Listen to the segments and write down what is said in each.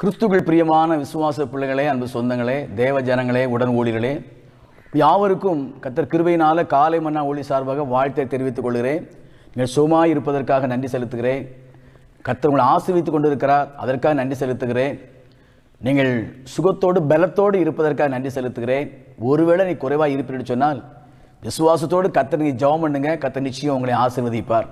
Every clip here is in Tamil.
கிறிஸ்துகள் பிரியமான விசுவாச பிள்ளைகளே அன்பு சொந்தங்களே தேவ ஜனங்களே உடன் ஊழிகளே யாவருக்கும் கத்தர் கிருவையினால் காலை மன்னா ஒளி சார்பாக வாழ்த்தை தெரிவித்துக் கொள்கிறேன் நீங்கள் சுகமாக இருப்பதற்காக நன்றி செலுத்துகிறேன் கத்தர் உங்களை ஆசிர்வித்து கொண்டிருக்கிறார் அதற்காக நன்றி செலுத்துகிறேன் நீங்கள் சுகத்தோடு பலத்தோடு இருப்பதற்காக நன்றி செலுத்துகிறேன் ஒருவேளை நீ குறைவாக இருப்பீர்கள் சொன்னால் விசுவாசத்தோடு கத்தர் நீ ஜெபம் பண்ணுங்க கத்தர் நிச்சயம் உங்களை ஆசிர்வதிப்பார்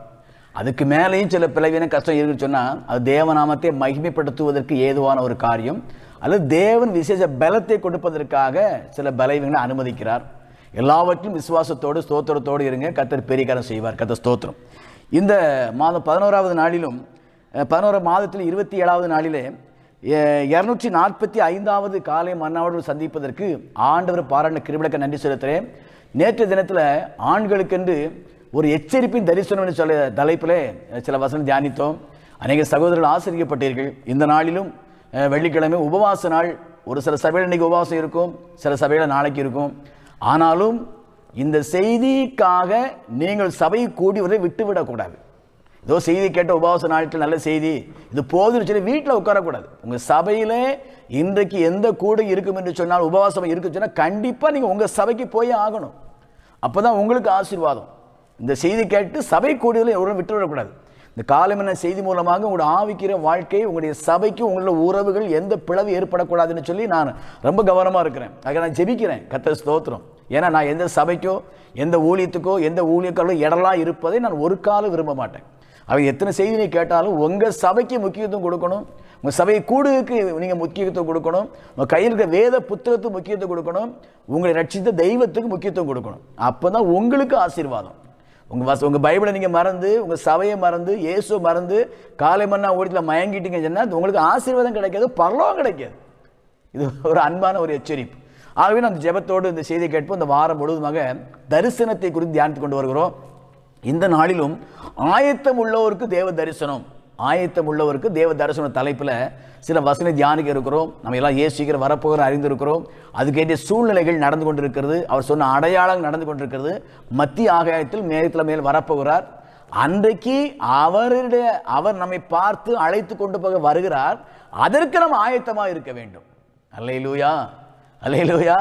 அதுக்கு மேலேயும் சில பிளவீன கஷ்டம் இருக்குன்னு சொன்னால் அது தேவநாமத்தை மகிமைப்படுத்துவதற்கு ஏதுவான ஒரு காரியம் அல்லது தேவன் விசேஷ பலத்தை கொடுப்பதற்காக சில பலவீனங்களை அனுமதிக்கிறார் எல்லாவற்றையும் விசுவாசத்தோடு ஸ்தோத்திரத்தோடு இருங்க கத்தர் பெரியகாரம் செய்வார் கத்த ஸ்தோத்திரம் இந்த மாதம் பதினோராவது நாளிலும் பதினோரா மாதத்தில் இருபத்தி ஏழாவது நாளிலே இரநூற்றி நாற்பத்தி ஐந்தாவது காலை மன்னாவோடு சந்திப்பதற்கு ஆண்டவர் பாராட்டின கிருபிளக்க நன்றி செலுத்துகிறேன் நேற்று தினத்தில் ஆண்களுக்கென்று ஒரு எச்சரிப்பின் தரிசனம் என்று சொல்ல தலைப்பில் சில வசனம் தியானித்தோம் அநேக சகோதரர்கள் ஆசிரியப்பட்டீர்கள் இந்த நாளிலும் வெள்ளிக்கிழமை உபவாச நாள் ஒரு சில சபையில் இன்றைக்கி உபவாசம் இருக்கும் சில சபையில் நாளைக்கு இருக்கும் ஆனாலும் இந்த செய்திக்காக நீங்கள் சபை கூடி வரை விட்டுவிடக்கூடாது ஏதோ செய்தி கேட்ட உபவாச நாட்கள் நல்ல செய்தி இது போதுன்னு சொல்லி வீட்டில் உட்காரக்கூடாது உங்கள் சபையில் இன்றைக்கு எந்த கூடை இருக்கும் என்று சொன்னால் உபவாசம் இருக்குன்னு சொன்னால் கண்டிப்பாக நீங்கள் உங்கள் சபைக்கு போய் ஆகணும் அப்போ தான் உங்களுக்கு ஆசீர்வாதம் இந்த செய்தி கேட்டு சபை கூடுதலும் எவ்வளோ விட்டுவிடக்கூடாது இந்த காலம் என்ன செய்தி மூலமாக உங்களுடைய ஆவிக்கிற வாழ்க்கை உங்களுடைய சபைக்கு உங்களோட உறவுகள் எந்த பிளவு ஏற்படக்கூடாதுன்னு சொல்லி நான் ரொம்ப கவனமாக இருக்கிறேன் அதை நான் ஜெபிக்கிறேன் கத்த ஸ்தோத்திரம் ஏன்னா நான் எந்த சபைக்கோ எந்த ஊழியத்துக்கோ எந்த ஊழியக்காரோ இடலாம் இருப்பதை நான் ஒரு காலம் விரும்ப மாட்டேன் அவங்க எத்தனை செய்தி நீ கேட்டாலும் உங்கள் சபைக்கு முக்கியத்துவம் கொடுக்கணும் உங்கள் சபை கூடுக்கு நீங்கள் முக்கியத்துவம் கொடுக்கணும் உங்கள் கையில் இருக்கிற வேத புத்தகத்துக்கு முக்கியத்துவம் கொடுக்கணும் உங்களை ரட்சித்த தெய்வத்துக்கு முக்கியத்துவம் கொடுக்கணும் அப்போ தான் உங்களுக்கு ஆசீர்வாதம் உங்கள் வச உங்கள் பைபிளை நீங்கள் மறந்து உங்கள் சபையை மறந்து ஏசு மறந்து காலை மண்ணா ஓடித்தில் மயங்கிட்டீங்கன்னு சொன்னால் உங்களுக்கு ஆசீர்வாதம் கிடைக்காது பரலவம் கிடைக்காது இது ஒரு அன்பான ஒரு எச்சரிப்பு ஆகவே நான் அந்த ஜெபத்தோடு இந்த செய்தியை கேட்போம் இந்த வாரம் முழுவதுமாக தரிசனத்தை குறித்து தியானித்து கொண்டு வருகிறோம் இந்த நாளிலும் ஆயத்தம் உள்ளோருக்கு தேவ தரிசனம் ஆயத்தம் உள்ளவருக்கு தேவ தரிசன தலைப்பில் சில வசனை தியானிக்க இருக்கிறோம் நம்ம எல்லாம் ஏ சீக்கிரம் வரப்போகிற அறிந்திருக்கிறோம் அதுக்கேற்ற சூழ்நிலைகள் நடந்து கொண்டிருக்கிறது அவர் சொன்ன அடையாளம் நடந்து கொண்டிருக்கிறது மத்திய ஆகாயத்தில் மேகத்தில் மேல் வரப்போகிறார் அன்றைக்கு அவருடைய அவர் நம்மை பார்த்து அழைத்து கொண்டு போக வருகிறார் அதற்கு நம்ம ஆயத்தமாக இருக்க வேண்டும் அல்லையிலூயா அல்லையிலூயா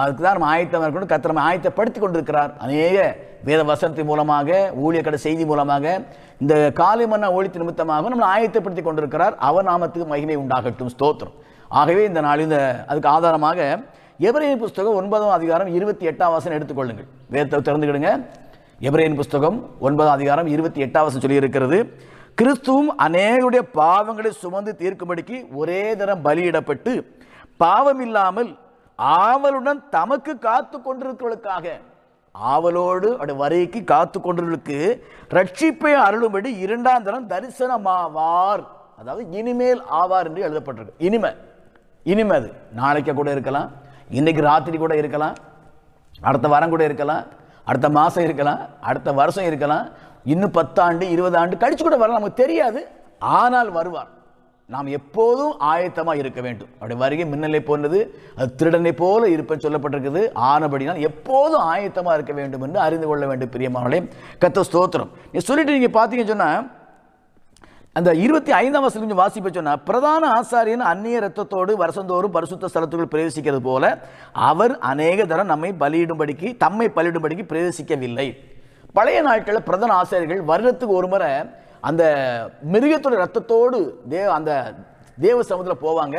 அதுக்கு தான் நம்ம ஆயத்தமாக இருக்கணும் கத்திரம் ஆயத்தப்படுத்தி கொண்டிருக்கிறார் அநேக வேத வசனத்தின் மூலமாக ஊழியக்கடை செய்தி மூலமாக இந்த காலை மன்ன ஒழித்து நிமித்தமாக நம்ம ஆயத்தப்படுத்தி கொண்டிருக்கிறார் அவர் நாமத்துக்கு மகிமை உண்டாகட்டும் ஸ்தோத்திரம் ஆகவே இந்த நாள் இந்த அதுக்கு ஆதாரமாக எவரையின் புஸ்தகம் ஒன்பதாம் அதிகாரம் இருபத்தி எட்டாம் வாசனம் எடுத்துக்கொள்ளுங்கள் வேதத்தை திறந்துக்கிடுங்க எவரையின் புஸ்தகம் ஒன்பதாம் அதிகாரம் இருபத்தி எட்டாம் வாசம் சொல்லியிருக்கிறது கிறிஸ்துவும் அநேகருடைய பாவங்களை சுமந்து தீர்க்கும்படிக்கு ஒரே தரம் பலியிடப்பட்டு பாவம் இல்லாமல் ஆவலுடன் தமக்கு காத்து கொண்டிருக்கிறவர்களுக்காக ஆவலோடு அப்படி வரைக்கு காத்து கொண்டவர்களுக்கு ரட்சிப்பை அருளும்படி இரண்டாம் தரம் தரிசனமாவார் அதாவது இனிமேல் ஆவார் என்று எழுதப்பட்டிருக்கு இனிமை இனிமை அது நாளைக்கு கூட இருக்கலாம் இன்னைக்கு ராத்திரி கூட இருக்கலாம் அடுத்த வாரம் கூட இருக்கலாம் அடுத்த மாதம் இருக்கலாம் அடுத்த வருஷம் இருக்கலாம் இன்னும் பத்தாண்டு இருபது ஆண்டு கழிச்சு கூட வரலாம் நமக்கு தெரியாது ஆனால் வருவார் நாம் எப்போதும் ஆயத்தமாக இருக்க வேண்டும் அப்படி வருகை மின்னலை போன்றது அது திருடனை போல இருப்பேன் சொல்லப்பட்டிருக்குது ஆனபடினால் எப்போதும் ஆயத்தமாக இருக்க வேண்டும் என்று அறிந்து கொள்ள வேண்டும் பிரியமானே கத்த ஸ்தோத்திரம் நீ சொல்லிட்டு நீங்கள் பார்த்தீங்கன்னு சொன்னால் அந்த இருபத்தி ஐந்தாம் வசதி கொஞ்சம் வாசிப்ப சொன்னால் பிரதான ஆசாரியன் அந்நிய ரத்தத்தோடு வருஷந்தோறும் பரிசுத்த ஸ்தலத்துக்குள் பிரவேசிக்கிறது போல அவர் அநேக தரம் நம்மை பலியிடும்படிக்கு தம்மை பலியிடும்படிக்கு பிரவேசிக்கவில்லை பழைய நாட்களில் பிரதான ஆசிரியர்கள் வருடத்துக்கு ஒரு முறை அந்த மிருகத்தோட ரத்தத்தோடு தேவ அந்த தேவ சமூகத்தில் போவாங்க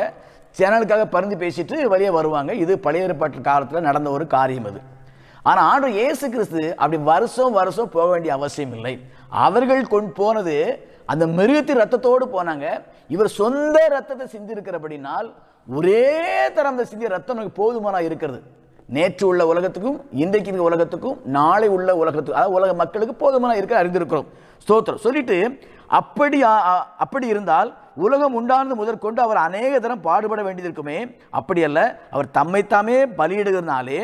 சேனலுக்காக பருந்து பேசிட்டு வெளியே வருவாங்க இது பழைய ஏற்பாட்டு காலத்தில் நடந்த ஒரு காரியம் அது ஆனால் ஆண்டு இயேசு கிறிஸ்து அப்படி வருஷம் வருஷம் போக வேண்டிய அவசியம் இல்லை அவர்கள் கொண்டு போனது அந்த மிருகத்தின் ரத்தத்தோடு போனாங்க இவர் சொந்த ரத்தத்தை சிந்திருக்கிறபடினால் ஒரே தரம் அந்த சிந்திய ரத்தம் நமக்கு போதுமானா இருக்கிறது நேற்று உள்ள உலகத்துக்கும் இன்றைக்கு உலகத்துக்கும் நாளை உள்ள உலகத்துக்கும் அதாவது உலக மக்களுக்கு போதுமான இருக்க அறிந்திருக்கிறோம் ஸ்தோத்திரம் சொல்லிட்டு அப்படி அப்படி இருந்தால் உலகம் உண்டானது முதற்கொண்டு அவர் அநேக தரம் பாடுபட வேண்டியிருக்குமே அப்படி அல்ல அவர் தம்மைத்தாமே பலியிடுகிறதுனாலே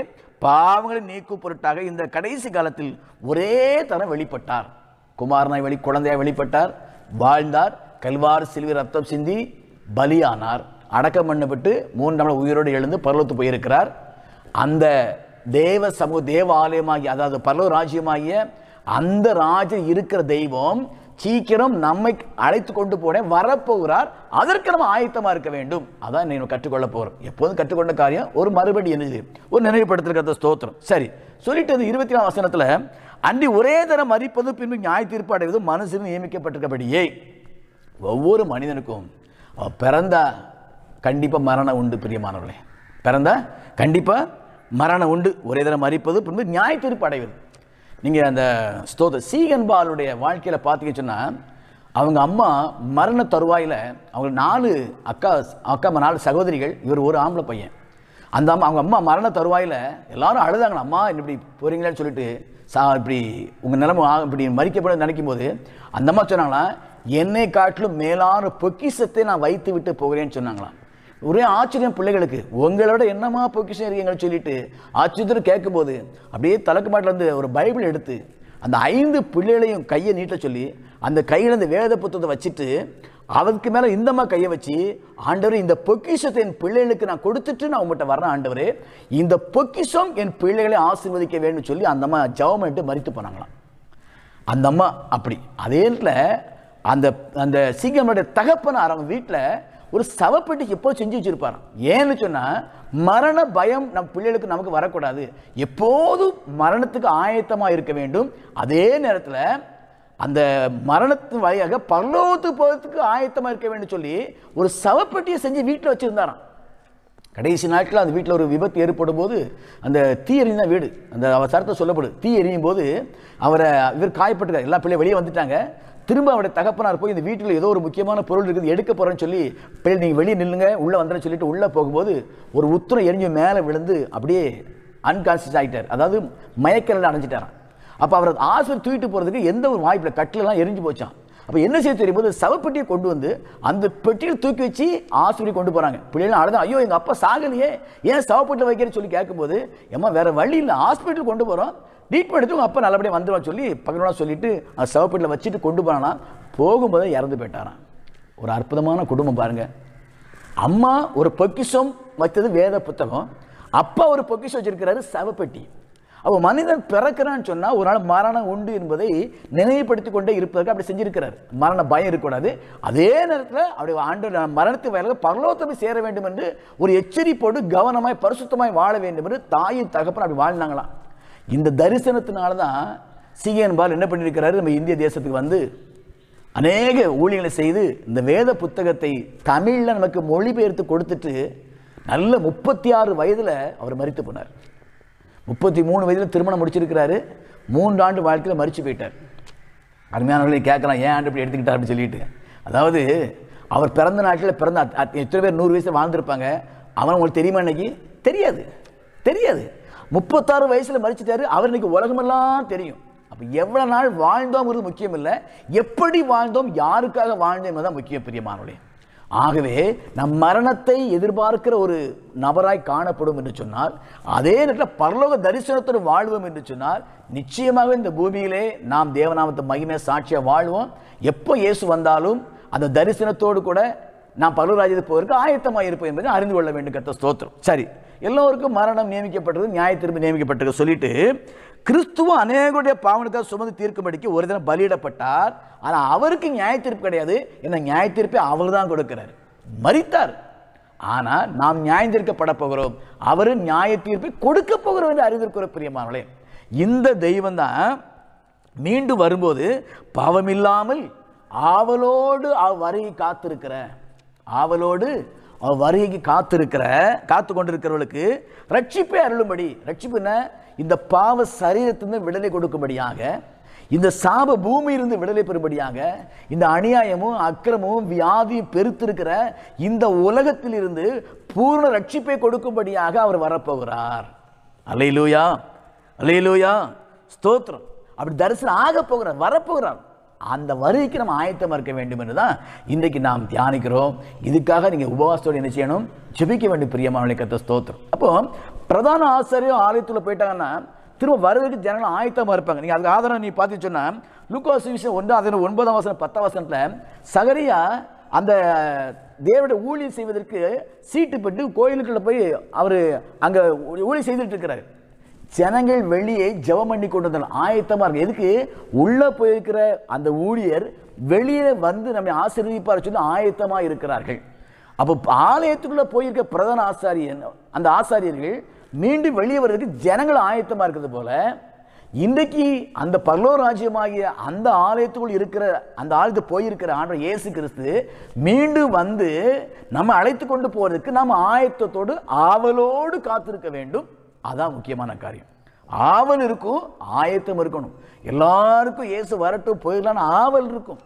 பாவங்களை நீக்கும் பொருட்டாக இந்த கடைசி காலத்தில் ஒரே தரம் வெளிப்பட்டார் குமாரனாய் வெளி குழந்தையாய் வெளிப்பட்டார் வாழ்ந்தார் கல்வார் சில்வி ரத்தம் சிந்தி பலியானார் அடக்கம் பண்ணப்பட்டு மூன்றாம் உயிரோடு எழுந்து பரலத்து போயிருக்கிறார் அந்த தேவ சமூக தேவ ஆலயமாகிய அதாவது பரலோ ராஜ்யமாகிய அந்த ராஜ இருக்கிற தெய்வம் சீக்கிரம் நம்மை அழைத்து கொண்டு போனேன் வரப்போகிறார் அதற்கு நம்ம ஆயத்தமாக இருக்க வேண்டும் அதான் நீங்கள் கற்றுக்கொள்ள போகிறோம் எப்போதும் கற்றுக்கொண்ட காரியம் ஒரு மறுபடி என்னது ஒரு நினைவுபடுத்திருக்கிற ஸ்தோத்திரம் சரி சொல்லிட்டு இருபத்தி நாலு வசனத்தில் அன்றி ஒரே தரம் மறிப்பது பின்பு நியாய தீர்ப்பு அடைவது மனசில் நியமிக்கப்பட்டிருக்கபடியே ஒவ்வொரு மனிதனுக்கும் பிறந்தா கண்டிப்பாக மரணம் உண்டு பிரியமானவர்களே பிறந்தா கண்டிப்பாக மரணம் உண்டு ஒரே தரம் மறிப்பது பின்பு நியாய தீர்ப்பு அடைவது நீங்கள் அந்த ஸ்தோத சீகன்பாலுடைய வாழ்க்கையில் பார்த்தீங்கன்னு சொன்னால் அவங்க அம்மா மரண தருவாயில் அவங்க நாலு அக்கா அக்கா நாலு சகோதரிகள் இவர் ஒரு ஆம்பளை பையன் அந்த அம்மா அவங்க அம்மா மரண தருவாயில் எல்லாரும் அழுதாங்களா அம்மா இப்படி போகிறீங்களான்னு சொல்லிட்டு சா இப்படி உங்கள் நிலம இப்படி மறிக்கப்படும் நினைக்கும் போது அந்த அம்மா சொன்னாங்களா என்னை காட்டிலும் மேலான பொக்கிசத்தை நான் வைத்து விட்டு போகிறேன்னு சொன்னாங்களாம் ஒரே ஆச்சரியம் பிள்ளைகளுக்கு உங்களோட என்னமா பொக்கிஷம் இருக்கீங்கன்னு சொல்லிட்டு ஆச்சரியத்தில் கேட்கும்போது அப்படியே தலைக்கு மாட்டிலேருந்து ஒரு பைபிள் எடுத்து அந்த ஐந்து பிள்ளைகளையும் கையை நீட்ட சொல்லி அந்த கையில் அந்த வேத புத்தத்தை வச்சுட்டு அதுக்கு மேலே இந்தம்மா கையை வச்சு ஆண்டவர் இந்த பொக்கிஷத்தை என் பிள்ளைகளுக்கு நான் கொடுத்துட்டு நான் உங்கள்கிட்ட வரேன் ஆண்டவர் இந்த பொக்கிஷம் என் பிள்ளைகளை ஆசீர்வதிக்க வேணும்னு சொல்லி அந்த அம்மா ஜவம் பண்ணிட்டு மறித்து போனாங்களாம் அந்த அம்மா அப்படி அதே நேரத்தில் அந்த அந்த சீக்கிரமனுடைய தகப்பனார் அவங்க வீட்டில் ஒரு சவப்பெட்டி எப்போ செஞ்சு வச்சுருப்பாராம் ஏன்னு சொன்னால் மரண பயம் நம் பிள்ளைகளுக்கு நமக்கு வரக்கூடாது எப்போதும் மரணத்துக்கு ஆயத்தமாக இருக்க வேண்டும் அதே நேரத்தில் அந்த மரணத்தின் வழியாக பரலோகத்து போகிறதுக்கு ஆயத்தமாக இருக்க வேண்டும் சொல்லி ஒரு சவப்பெட்டியை செஞ்சு வீட்டில் வச்சுருந்தாராம் கடைசி நாட்களில் அந்த வீட்டில் ஒரு விபத்து ஏற்படும் போது அந்த தீ எறிந்த வீடு அந்த அவசரத்தை சொல்லப்படுது தீ எறியும் போது அவரை இவர் காயப்பட்டிருக்கார் எல்லா பிள்ளை வெளியே வந்துட்டாங்க திரும்ப அவருடைய தகப்பனார் போய் இந்த வீட்டில் ஏதோ ஒரு முக்கியமான பொருள் இருக்குது எடுக்க போகிறேன்னு சொல்லி பிள்ளை நீங்கள் வெளியே நில்லுங்க உள்ளே வந்துடுன்னு சொல்லிட்டு உள்ளே போகும்போது ஒரு உத்தரம் எரிஞ்சு மேலே விழுந்து அப்படியே அன்கான்சியஸ் ஆகிட்டார் அதாவது மயக்கலில் அடைஞ்சிட்டாரான் அப்போ அவர் ஆஸ்பத்திரி தூக்கிட்டு போகிறதுக்கு எந்த ஒரு வாய்ப்பில் கட்டிலெலாம் எரிஞ்சு போச்சான் அப்போ என்ன செய்ய தெரியும் போது சவப்பெட்டியை கொண்டு வந்து அந்த பெட்டியில் தூக்கி வச்சு ஆஸ்பத்திரி கொண்டு போகிறாங்க பிள்ளைகள் அழுதான் ஐயோ எங்கள் அப்பா சாகலையே ஏன் சவப்பெட்டியில் வைக்கிறேன்னு சொல்லி கேட்கும்போது ஏம்மா வேறு வழி இல்லை ஹாஸ்பிட்டல் கொண்டு போகிறோம் ட்ரீட்மெண்ட் எடுத்து உங்கள் அப்பா நல்லபடியாக வந்துடும் சொல்லி பக்கத்தோட சொல்லிட்டு அந்த சவப்பீட்டில் வச்சுட்டு கொண்டு போனான்னா போகும்போது இறந்து போயிட்டாரான் ஒரு அற்புதமான குடும்பம் பாருங்கள் அம்மா ஒரு பொக்கிஷம் வைத்தது வேத புத்தகம் அப்பா ஒரு பொக்கிஷம் வச்சிருக்கிறாரு சவப்பெட்டி அவள் மனிதன் பிறக்கிறான்னு சொன்னால் ஒரு நாள் மரணம் உண்டு என்பதை நினைவுபடுத்தி கொண்டே இருப்பதற்கு அப்படி செஞ்சிருக்கிறார் மரண பயம் இருக்கக்கூடாது அதே நேரத்தில் அப்படி ஆண்டு மரணத்து வயலாக பரலோத்தமை சேர வேண்டும் என்று ஒரு எச்சரிப்போடு கவனமாய் பரிசுத்தமாய் வாழ வேண்டும் என்று தாயின் தகப்பன் அப்படி வாழ்ந்தாங்களாம் இந்த தரிசனத்தினால தான் சிகேன் பால் என்ன பண்ணியிருக்கிறாரு நம்ம இந்திய தேசத்துக்கு வந்து அநேக ஊழியர்களை செய்து இந்த வேத புத்தகத்தை தமிழில் நமக்கு மொழிபெயர்த்து கொடுத்துட்டு நல்ல முப்பத்தி ஆறு வயதில் அவர் மறித்து போனார் முப்பத்தி மூணு வயதில் திருமணம் முடிச்சிருக்கிறாரு மூன்றாண்டு வாழ்க்கையில் மறித்து போயிட்டார் அருமையானவர்களை கேட்கலாம் ஏன் ஆண்டு இப்படி எடுத்துக்கிட்டார் அப்படின்னு சொல்லிட்டு அதாவது அவர் பிறந்த நாட்டில் பிறந்த எத்தனை பேர் நூறு வயசில் வாழ்ந்திருப்பாங்க அவன் உங்களுக்கு தெரியுமா இன்னைக்கு தெரியாது தெரியாது முப்பத்தாறு வயசில் மறிச்சிட்டாரு அவர் இன்னைக்கு உலகமெல்லாம் தெரியும் அப்போ எவ்வளோ நாள் வாழ்ந்தோம்ங்கிறது முக்கியம் இல்லை எப்படி வாழ்ந்தோம் யாருக்காக வாழ்ந்தோம் தான் முக்கியம் பிரியமானவர்களே ஆகவே நம் மரணத்தை எதிர்பார்க்கிற ஒரு நபராய் காணப்படும் என்று சொன்னால் அதே நேரத்தில் பரலோக தரிசனத்தோடு வாழ்வோம் என்று சொன்னால் நிச்சயமாக இந்த பூமியிலே நாம் தேவநாமத்தை மகிமை சாட்சியாக வாழ்வோம் எப்போ இயேசு வந்தாலும் அந்த தரிசனத்தோடு கூட நாம் பரலராஜ்யத்துக்கு போவதற்கு ஆயத்தமாக இருப்போம் என்பதை அறிந்து கொள்ள வேண்டும் கத்த ஸ்தோத்திரம் சரி எல்லோருக்கும் மரணம் நியமிக்கப்பட்டது நியாய திரும்ப நியமிக்கப்பட்டது சொல்லிட்டு கிறிஸ்துவ அநேகருடைய பாவனுக்காக சுமந்து தீர்க்கும்படிக்கு ஒரு தினம் பலியிடப்பட்டார் ஆனால் அவருக்கு நியாய தீர்ப்பு கிடையாது என்ன நியாய தீர்ப்பை அவர் தான் கொடுக்கிறார் மறித்தார் ஆனால் நாம் நியாயந்திருக்கப்பட போகிறோம் அவர் நியாய தீர்ப்பை கொடுக்க போகிறோம் என்று அறிந்திருக்கிற பிரியமானவளே இந்த தெய்வம் தான் மீண்டும் வரும்போது பாவமில்லாமல் ஆவலோடு அவ் வரையை காத்திருக்கிறேன் ஆவலோடு அவர் வருகைக்கு காத்திருக்கிற காத்து கொண்டிருக்கிறவளுக்கு ரட்சிப்பே அருளும்படி ரட்சிப்புன்ன இந்த பாவ சரீரத்திலிருந்து விடலை கொடுக்கும்படியாக இந்த சாப பூமியிலிருந்து விடுதலை பெறும்படியாக இந்த அநியாயமும் அக்கிரமும் வியாதியும் பெருத்திருக்கிற இந்த உலகத்திலிருந்து பூர்ண ரட்சிப்பை கொடுக்கும்படியாக அவர் வரப்போகிறார் அலையிலூயா அலையிலூயா ஸ்தோத்திரம் அப்படி தரிசனம் ஆக போகிறார் வரப்போகிறார் அந்த வருகைக்கு நம்ம ஆயத்தமாக இருக்க வேண்டும் என்று தான் இன்றைக்கு நாம் தியானிக்கிறோம் இதுக்காக நீங்கள் உபவாசத்தோடு என்ன செய்யணும் ஜெபிக்க வேண்டும் பிரியமான கத்த ஸ்தோத்திரம் அப்போ பிரதான ஆசிரியர் ஆலயத்தில் போயிட்டாங்கன்னா திரும்ப வருவதற்கு ஜனங்கள் ஆயத்தமாக இருப்பாங்க நீங்கள் அதுக்கு ஆதாரம் நீ பார்த்து சொன்னால் லுக்கோஸ் விஷயம் ஒன்று அதில் ஒன்பதாம் வசனம் பத்தாம் வசனத்தில் சகரியா அந்த தேவனுடைய ஊழியர் செய்வதற்கு சீட்டு பெற்று கோயிலுக்குள்ளே போய் அவர் அங்கே ஊழியர் செய்துட்டு இருக்கிறார் ஜனங்கள் வெளியே ஜெபம் பண்ணி கொண்டு வந்த ஆயத்தமாக இருக்கு எதுக்கு உள்ளே போயிருக்கிற அந்த ஊழியர் வெளியே வந்து நம்மை ஆசீர்வதிப்பார் சொல்லி ஆயத்தமாக இருக்கிறார்கள் அப்போ ஆலயத்துக்குள்ளே போயிருக்க பிரதான ஆசாரியன் அந்த ஆசாரியர்கள் மீண்டும் வெளியே வர்றதுக்கு ஜனங்கள் ஆயத்தமாக இருக்கிறது போல இன்றைக்கு அந்த பல்லோ ராஜ்யமாகிய அந்த ஆலயத்துக்குள் இருக்கிற அந்த ஆலயத்து போயிருக்கிற ஆண்டவர் இயேசு கிறிஸ்து மீண்டும் வந்து நம்ம அழைத்து கொண்டு போகிறதுக்கு நம்ம ஆயத்தத்தோடு ஆவலோடு காத்திருக்க வேண்டும் அதான் முக்கியமான காரியம் ஆவல் இருக்கும் ஆயத்தம் இருக்கணும் எல்லாருக்கும் இயேசு வரட்டும் போயிடலான்னு ஆவல் இருக்கும்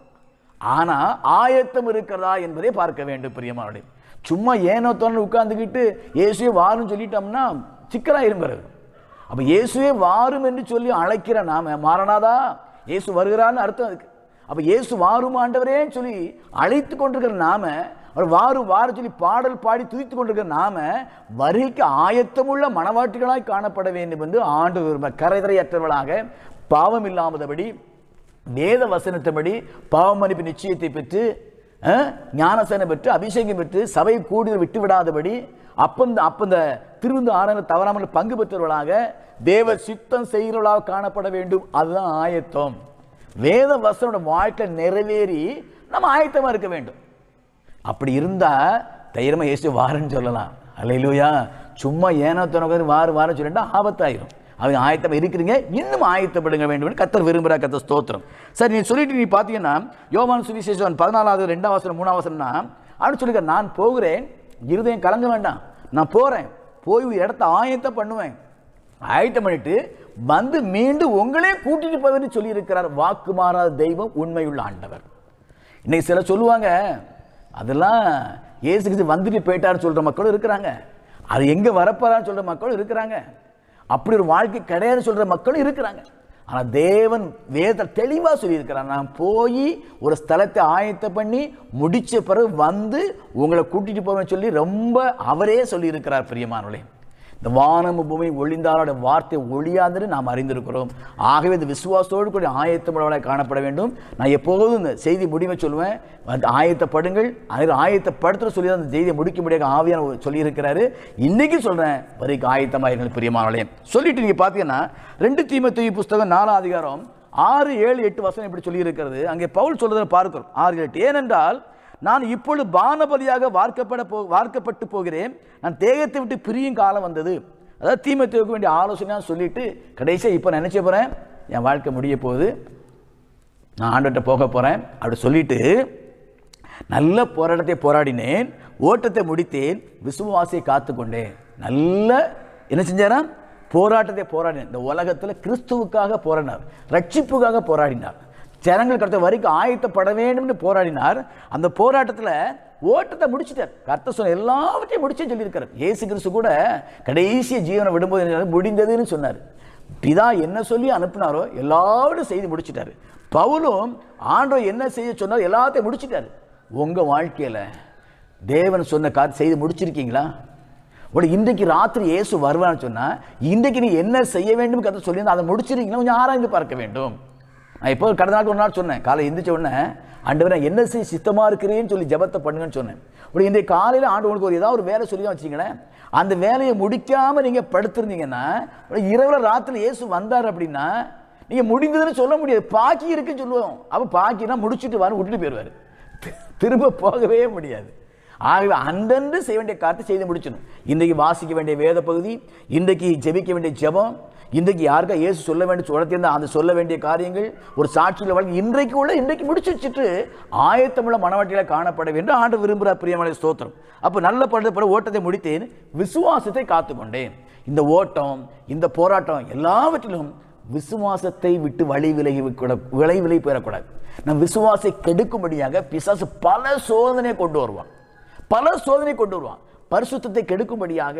ஆனால் ஆயத்தம் இருக்கிறதா என்பதை பார்க்க வேண்டும் பிரியமானே சும்மா ஏனோ தோணு உட்காந்துக்கிட்டு இயேசுவே வாருன்னு சொல்லிட்டோம்னா சிக்கராக பிறகு அப்போ இயேசுவே வாரும் என்று சொல்லி அழைக்கிற நாம மாறனாதா இயேசு வருகிறான்னு அர்த்தம் இருக்கு அப்போ இயேசு வாருமாண்டவரேன்னு சொல்லி அழைத்து கொண்டிருக்கிற நாம வாரு வாறு சொல்லி பாடல் பாடி துதித்து கொண்டிருக்கிற நாம வருகைக்கு ஆயத்தமுள்ள மனவாட்டிகளாய் காணப்பட வேண்டும் என்று ஆண்டு விரும்ப கரைதரையற்றவளாக பாவம் இல்லாமதபடி வேத வசனத்தபடி பாவமன்னிப்பு நிச்சயத்தை பெற்று ஞானசேனை பெற்று அபிஷேகம் பெற்று சபை கூடுதல் விட்டுவிடாதபடி அப்பந்த அப்பந்த திருந்த ஆரங்க தவறாமல் பங்கு பெற்றவர்களாக தேவ சித்தம் செய்கிறவர்களாக காணப்பட வேண்டும் அதுதான் ஆயத்தம் வேத வசனோட வாழ்க்கை நிறைவேறி நம்ம ஆயத்தமாக இருக்க வேண்டும் அப்படி இருந்தால் தைரியமாக ஏசு வாரன்னு சொல்லலாம் அல்லையிலூயா சும்மா ஏனோ தனக்கு வார வாரம் சொல்லிட்டு ஆபத்தாயிரும் அவங்க ஆயத்தமாக இருக்கிறீங்க இன்னும் ஆயத்தப்படுங்க வேண்டும் கத்தர் விரும்புகிற கத்த ஸ்தோத்திரம் சரி நீ சொல்லிட்டு நீ பார்த்தீங்கன்னா யோவான் சுவிசேஷன் பதினாலாவது ரெண்டாம் வசனம் மூணாம் வசனம்னா அப்படின்னு சொல்லிக்க நான் போகிறேன் இருதயம் கலங்க வேண்டாம் நான் போகிறேன் போய் இடத்த ஆயத்தம் பண்ணுவேன் ஆயத்தம் பண்ணிட்டு வந்து மீண்டும் உங்களே கூட்டிட்டு போவதுன்னு சொல்லியிருக்கிறார் வாக்கு மாறாத தெய்வம் உண்மையுள்ள ஆண்டவர் இன்னைக்கு சில சொல்லுவாங்க அதெல்லாம் ஏசு கிறிஸ்து வந்துட்டு போயிட்டார்னு சொல்கிற மக்களும் இருக்கிறாங்க அது எங்கே வரப்போறான்னு சொல்கிற மக்களும் இருக்கிறாங்க அப்படி ஒரு வாழ்க்கை கிடையாதுன்னு சொல்கிற மக்களும் இருக்கிறாங்க ஆனால் தேவன் வேதத்தை தெளிவாக சொல்லியிருக்கிறான் நான் போய் ஒரு ஸ்தலத்தை ஆயத்த பண்ணி முடித்த பிறகு வந்து உங்களை கூட்டிகிட்டு போவேன்னு சொல்லி ரொம்ப அவரே சொல்லியிருக்கிறார் பிரியமானவளே இந்த வானமும் பூமி ஒளிந்தாரோட வார்த்தை ஒழியாதுன்னு நாம் அறிந்திருக்கிறோம் ஆகவே இந்த விசுவாசத்தோடு கூடிய ஆயத்தமுடவளாக காணப்பட வேண்டும் நான் எப்போதும் இந்த செய்தி முடிவை சொல்லுவேன் அந்த ஆயத்தப்படுங்கள் அதில் ஆயத்தப்படுத்துகிற சொல்லி அந்த செய்தியை முடிக்க முடியாத ஆவியான சொல்லியிருக்கிறாரு இன்றைக்கும் சொல்கிறேன் வரைக்கும் ஆயத்தமாயிருங்கள் பிரியமானவளே சொல்லிட்டு நீங்கள் பார்த்தீங்கன்னா ரெண்டு தூய் புஸ்தகம் நாலாம் அதிகாரம் ஆறு ஏழு எட்டு வசனம் இப்படி சொல்லியிருக்கிறது அங்கே பவுல் சொல்றதை பார்க்கிறோம் ஆறு எட்டு ஏனென்றால் நான் இப்பொழுது பானபலியாக வார்க்கப்பட போ வார்க்கப்பட்டு போகிறேன் நான் தேகத்தை விட்டு பிரியும் காலம் வந்தது அதாவது தீமை தீர்க்க வேண்டிய ஆலோசனையாக சொல்லிவிட்டு கடைசியாக இப்போ நினச்ச போகிறேன் என் வாழ்க்கை முடிய போகுது நான் ஆண்டுகிட்ட போக போகிறேன் அப்படி சொல்லிவிட்டு நல்ல போராட்டத்தை போராடினேன் ஓட்டத்தை முடித்தேன் விசுவாசியை காத்து கொண்டேன் நல்ல என்ன செஞ்சாராம் போராட்டத்தை போராடினேன் இந்த உலகத்தில் கிறிஸ்துவுக்காக போராடினார் ரட்சிப்புக்காக போராடினார் ஜனங்கள் கருத்த வரைக்கும் ஆயத்தப்பட வேண்டும்னு போராடினார் அந்த போராட்டத்தில் ஓட்டத்தை முடிச்சிட்டார் கர்த்த சொன்ன எல்லாவற்றையும் முடிச்சேன்னு சொல்லியிருக்காரு ஏசு கிறிஸ்து கூட கடைசிய ஜீவனை விடும்போது முடிந்ததுன்னு சொன்னார் பிதா என்ன சொல்லி அனுப்புனாரோ எல்லாரும் செய்து முடிச்சிட்டாரு பவுலும் ஆண்டோ என்ன செய்ய சொன்னாரோ எல்லாத்தையும் முடிச்சிட்டாரு உங்கள் வாழ்க்கையில் தேவன் சொன்ன காத்து செய்து முடிச்சிருக்கீங்களா உடனே இன்றைக்கு ராத்திரி இயேசு வருவான்னு சொன்னால் இன்றைக்கு நீ என்ன செய்ய வேண்டும் கதை சொல்லி அதை முடிச்சிருக்கீங்களா கொஞ்சம் ஆராய்ந்து பார்க்க வேண்டும் நான் இப்போ கடந்த நாள் ஒரு நாள் சொன்னேன் காலை எந்திரிச்ச உடனே ஆண்டு நான் என்ன செய்ய சித்தமாக இருக்கிறேன்னு சொல்லி ஜபத்தை பண்ணுங்கன்னு சொன்னேன் இப்படி இந்த காலையில் ஆண்டு உனக்கு ஒரு ஏதாவது ஒரு வேலை சொல்லி தான் வச்சிங்களேன் அந்த வேலையை முடிக்காமல் நீங்கள் படுத்திருந்தீங்கன்னா இரவில் ராத்திரி இயேசு வந்தார் அப்படின்னா நீங்கள் முடிந்ததுன்னு சொல்ல முடியாது பாக்கி இருக்குன்னு சொல்லுவோம் அப்போ பாக்கினா முடிச்சுட்டு வான்னு விட்டுட்டு போயிடுவார் திரும்ப போகவே முடியாது ஆகவே அந்தந்து செய்ய வேண்டிய காரத்தை செய்து முடிச்சிடும் இன்றைக்கு வாசிக்க வேண்டிய வேத பகுதி இன்றைக்கு ஜெபிக்க வேண்டிய ஜெபம் இன்றைக்கு யாருக்கா இயேசு சொல்ல வேண்டிய சொல்லியிருந்தா அந்த சொல்ல வேண்டிய காரியங்கள் ஒரு சாட்சியில் வழங்கி இன்றைக்கு உள்ள இன்றைக்கு முடிச்சு வச்சுட்டு ஆயத்தமுள்ள மனவாட்டியில் காணப்பட வேண்டும் ஆண்டு விரும்புகிற பிரியமலை ஸ்தோத்திரம் அப்போ நல்ல படத்தை ஓட்டத்தை முடித்தேன் விசுவாசத்தை காத்துக்கொண்டேன் இந்த ஓட்டம் இந்த போராட்டம் எல்லாவற்றிலும் விசுவாசத்தை விட்டு வழி விலகி விளை விலை பெறக்கூடாது நம் விசுவாசை கெடுக்கும்படியாக பிசாசு பல சோதனையை கொண்டு வருவான் பல சோதனை கொண்டு வருவான் பரிசுத்தத்தை கெடுக்கும்படியாக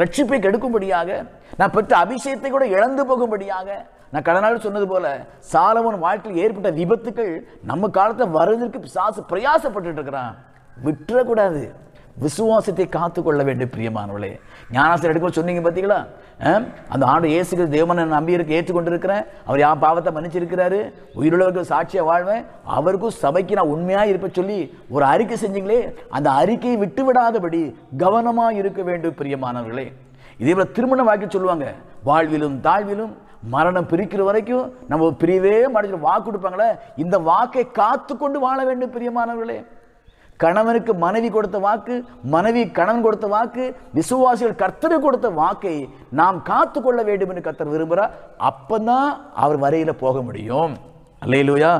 ரட்சிப்பை கெடுக்கும்படியாக நான் பெற்ற அபிஷேகத்தை கூட இழந்து போகும்படியாக நான் நாள் சொன்னது போல சாலவன் வாழ்க்கையில் ஏற்பட்ட விபத்துக்கள் நம்ம காலத்தை வருவதற்கு சாசு பிரயாசப்பட்டு இருக்கிறான் விட்டுறக்கூடாது விசுவாசத்தை காத்துக்கொள்ள வேண்டும் பிரியமானவளே ஞானாசிரியர் எடுக்க சொன்னீங்க பார்த்தீங்களா அந்த ஆண்டு இயேசுக்கு தேவனை நம்பி இருக்க ஏற்றுக்கொண்டிருக்கிறேன் அவர் யான் பாவத்தை மன்னிச்சிருக்கிறாரு உயிருள்ளவர்கள் சாட்சியாக வாழ்வேன் அவருக்கும் சபைக்கு நான் உண்மையாக இருப்ப சொல்லி ஒரு அறிக்கை செஞ்சீங்களே அந்த அறிக்கையை விட்டு விடாதபடி கவனமாக இருக்க வேண்டும் பிரியமானவர்களே இதே போல் திருமண வாக்கி சொல்லுவாங்க வாழ்விலும் தாழ்விலும் மரணம் பிரிக்கிற வரைக்கும் நம்ம பிரியவே மடிச்சு வாக்கு கொடுப்பாங்களே இந்த வாக்கை காத்து கொண்டு வாழ வேண்டும் பிரியமானவர்களே கணவனுக்கு மனைவி கொடுத்த வாக்கு மனைவி கணவன் கொடுத்த வாக்கு விசுவாசிகள் கர்த்தரை கொடுத்த வாக்கை நாம் காத்து கொள்ள வேண்டும் என்று கர்த்தர் விரும்புகிறார் அப்பந்தான் அவர் வரையில் போக முடியும் அல்லையிலோயா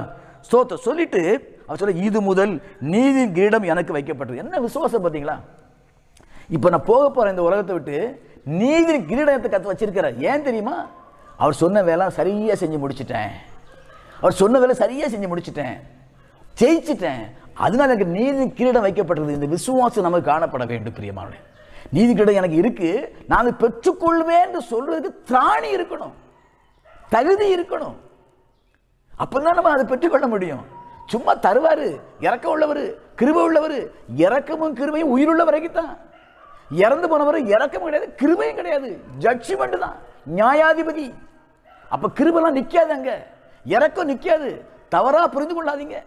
ஸ்தோத்த சொல்லிட்டு அவர் சொல்ல இது முதல் நீதி கிரீடம் எனக்கு வைக்கப்பட்டது என்ன விசுவாசம் பார்த்தீங்களா இப்போ நான் போக போகிறேன் இந்த உலகத்தை விட்டு நீதி கிரீடத்தை கற்று வச்சிருக்கிறார் ஏன் தெரியுமா அவர் சொன்ன வேலை சரியாக செஞ்சு முடிச்சிட்டேன் அவர் சொன்ன வேலை சரியாக செஞ்சு முடிச்சிட்டேன் ஜெயிச்சிட்டேன் அதனால் எனக்கு நீதி கிரீடம் வைக்கப்பட்டது இந்த விசுவாசம் நமக்கு காணப்பட வேண்டும் பிரியமான நீதி கிரீடம் எனக்கு இருக்கு நான் பெற்றுக்கொள்வேன் என்று சொல்றதுக்கு திராணி இருக்கணும் தகுதி இருக்கணும் அப்பதான் நம்ம அதை பெற்றுக்கொள்ள முடியும் சும்மா தருவார் இறக்கம் உள்ளவர் கிருப உள்ளவர் இறக்கமும் கிருமையும் உயிருள்ள வரைக்கும் தான் இறந்து போனவர் இறக்கமும் கிடையாது கிருமையும் கிடையாது ஜட்ஜ்மெண்ட் தான் நியாயாதிபதி அப்போ கிருபெல்லாம் நிற்காது அங்கே இறக்கம் நிற்காது தவறாக புரிந்து கொள்ளாதீங்க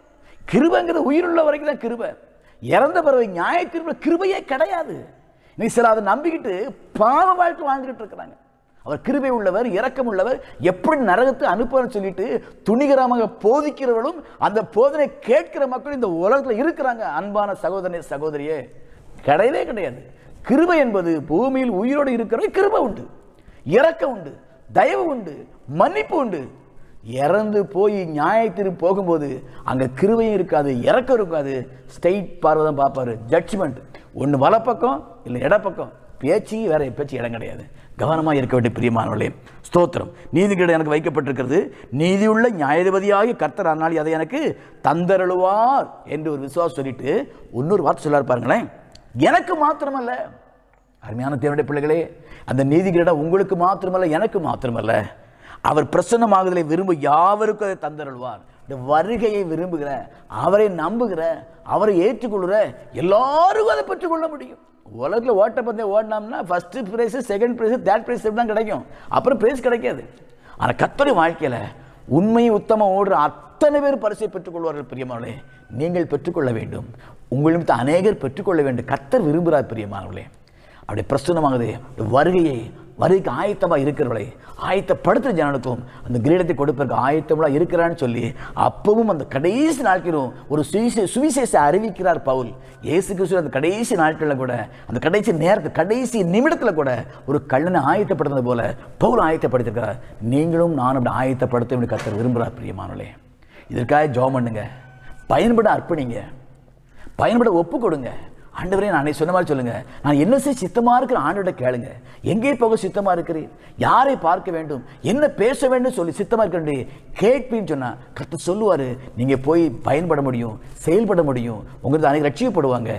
கிருபங்கிறது உயிருள்ள வரைக்கும் தான் கிருபை இறந்த பிறகு நியாய கிருபை கிருபையே கிடையாது நீ சில அதை நம்பிக்கிட்டு பாவ வாழ்க்கை வாழ்ந்துக்கிட்டு இருக்கிறாங்க அவர் கிருபை உள்ளவர் இறக்கம் உள்ளவர் எப்படி நரகத்தை அனுப்புவார்னு சொல்லிட்டு துணிகரமாக போதிக்கிறவர்களும் அந்த போதனை கேட்கிற மக்களும் இந்த உலகத்தில் இருக்கிறாங்க அன்பான சகோதரனே சகோதரியே கிடையவே கிடையாது கிருபை என்பது பூமியில் உயிரோடு இருக்கிறவங்க கிருபை உண்டு இறக்கம் உண்டு தயவு உண்டு மன்னிப்பு உண்டு இறந்து போய் நியாயத்திற்கு போகும்போது அங்கே கிருவையும் இருக்காது இறக்கம் இருக்காது ஸ்டெயிட் பார்வை தான் பார்ப்பாரு ஜட்ஜ்மெண்ட் ஒன்று வலப்பக்கம் இல்லை இடப்பக்கம் பேச்சு வேற பேச்சு இடம் கிடையாது கவனமாக இருக்க வேண்டிய பிரியமானவர்களே ஸ்தோத்திரம் நீதி நீதிகளிடம் எனக்கு வைக்கப்பட்டிருக்கிறது நீதியுள்ள நியாயாதிபதியாகி கர்த்தர் அதனால் அதை எனக்கு தந்தருளுவார் என்று ஒரு விசுவாசம் சொல்லிட்டு இன்னொரு வார்த்தை சொல்லார் பாருங்களேன் எனக்கு மாத்திரமல்ல அருமையான தேவனுடைய பிள்ளைகளே அந்த நீதி நீதிகளிடம் உங்களுக்கு மாத்திரமல்ல எனக்கு மாத்திரமல்ல அவர் பிரசன்னமாகுதலை விரும்ப யாவருக்கும் அதை தந்தருள்வார் இந்த வருகையை விரும்புகிற அவரை நம்புகிற அவரை ஏற்றுக்கொள்கிற எல்லாருக்கும் அதை பெற்றுக்கொள்ள முடியும் உலகத்தில் ஓட்டப்பந்தயம் ஓடினோம்னா first prize second prize third prize தான் கிடைக்கும் அப்புறம் ப்ரைஸ் கிடைக்காது ஆனால் கத்தரி வாழ்க்கையில் உண்மையை உத்தமம் ஓடுற அத்தனை பேர் பரிசை பெற்றுக்கொள்வார்கள் பிரியமானே நீங்கள் பெற்றுக்கொள்ள வேண்டும் உங்களும் அநேகர் பெற்றுக்கொள்ள வேண்டும் கத்தர் விரும்புகிறார் பிரியமானவர்களே அப்படி பிரசனமாகுது வருகையை வரைக்கும் ஆயத்தமாக இருக்கிறவளை ஆயத்தப்படுத்துகிற ஜனனுக்கும் அந்த கிரீடத்தை கொடுப்பதற்கு ஆயத்தமாக இருக்கிறான்னு சொல்லி அப்பவும் அந்த கடைசி நாட்களும் ஒரு சுவிசே சுவிசேஷ அறிவிக்கிறார் பவுல் இயேசு கிருஷ்ணர் அந்த கடைசி நாட்களில் கூட அந்த கடைசி நேரத்தில் கடைசி நிமிடத்தில் கூட ஒரு கல்லனை ஆயத்தப்படுத்துறது போல பவுல் ஆயத்தப்படுத்திருக்கிறார் நீங்களும் நானும் அப்படி ஆயத்தப்படுத்த கத்தர் விரும்புகிறார் பிரியமானவளே இதற்காக ஜோம் பண்ணுங்க பயன்பட அர்ப்பணிங்க பயன்பட ஒப்பு கொடுங்க ஆண்டவரே நான் சொன்ன மாதிரி சொல்லுங்க நான் என்ன செய்ய சித்தமாக இருக்கிற ஆண்டோட கேளுங்க எங்கே போக சித்தமாக இருக்கிறேன் யாரை பார்க்க வேண்டும் என்ன பேச வேண்டும் சொல்லி சித்தமாக இருக்கிறேன் கேட்பின்னு சொன்னால் கற்று சொல்லுவார் நீங்கள் போய் பயன்பட முடியும் செயல்பட முடியும் உங்களுக்கு அனைத்து லட்சியப்படுவாங்க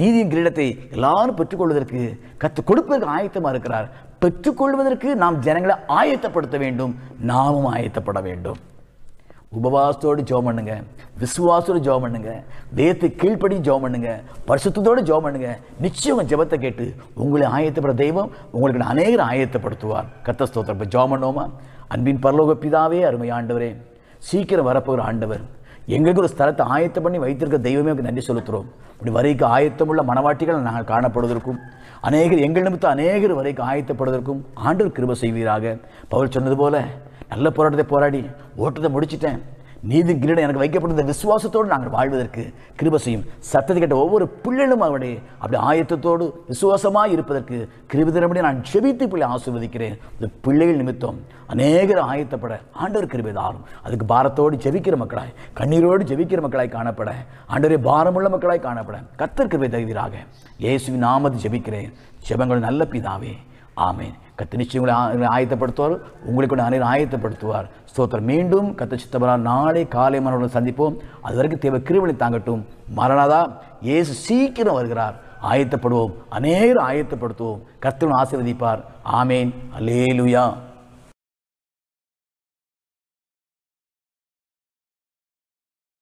நீதியின் கிரீடத்தை எல்லாரும் பெற்றுக்கொள்வதற்கு கற்றுக் கொடுப்பதற்கு ஆயத்தமாக இருக்கிறார் பெற்றுக்கொள்வதற்கு நாம் ஜனங்களை ஆயத்தப்படுத்த வேண்டும் நாமும் ஆயத்தப்பட வேண்டும் உபவாசத்தோடு ஜோம் பண்ணுங்க விசுவாசத்தோடு ஜோம் பண்ணுங்க தேயத்தை கீழ்ப்படி ஜோம் பண்ணுங்க பரிசுத்தோடு ஜோம் பண்ணுங்க நிச்சயம் ஜபத்தை கேட்டு உங்களை ஆயத்தப்பட தெய்வம் உங்களுக்கு அநேகர் ஆயத்தப்படுத்துவார் கத்தஸ்தோத்திரம் இப்போ ஜோம் பண்ணுவோமா அன்பின் பரலோக பிதாவே அருமை ஆண்டவரே சீக்கிரம் வரப்போகிற ஆண்டவர் எங்களுக்கு ஒரு ஸ்தலத்தை ஆயத்த பண்ணி வைத்திருக்க தெய்வமே நன்றி செலுத்துகிறோம் இப்படி வரைக்கும் ஆயத்தமுள்ள மனவாட்டிகள் நாங்கள் காணப்படுவதற்கும் அநேகர் எங்கள் நிமித்தம் அநேகர் வரைக்கும் ஆயத்தப்படுவதற்கும் ஆண்டவர் கிருப செய்வீராக பவுல் சொன்னது போல நல்ல போராட்டத்தை போராடி ஓட்டத்தை முடிச்சிட்டேன் நீதி கிரீடம் எனக்கு வைக்கப்பட்டிருந்த விசுவாசத்தோடு நாங்கள் வாழ்வதற்கு கிருப செய்யும் சத்தத்தை கேட்ட ஒவ்வொரு பிள்ளைகளும் அவருடைய அப்படி ஆயத்தத்தோடு விசுவாசமாக இருப்பதற்கு கிருபிதரபடி நான் ஜெபித்து பிள்ளை ஆசிர்வதிக்கிறேன் இந்த பிள்ளைகள் நிமித்தம் அநேகர் ஆயத்தப்பட ஆண்டவர் தாரும் அதுக்கு பாரத்தோடு ஜெபிக்கிற மக்களாய் கண்ணீரோடு ஜெபிக்கிற மக்களாய் காணப்பட ஆண்டவரே பாரமுள்ள மக்களாய் காணப்பட கத்தர் கிருபை தகுதியாக இயேசுவின் நாமது ஜெபிக்கிறேன் ஜெபங்கள் நல்ல பிதாவே ஆமேன் கத்து நிச்சயம் உங்களை ஆயத்தப்படுத்துவார் உங்களுக்கு கூட அனைவரும் ஆயத்தப்படுத்துவார் ஸ்தோத்திரம் மீண்டும் கத்த சித்தபரா நாளை காலை மனோட சந்திப்போம் அது வரைக்கும் தேவை கிருவனை தாங்கட்டும் மரணாதா இயேசு சீக்கிரம் வருகிறார் ஆயத்தப்படுவோம் அநேகர் ஆயத்தப்படுத்துவோம் கத்தவன் ஆசீர்வதிப்பார் ஆமேன் அலேலுயா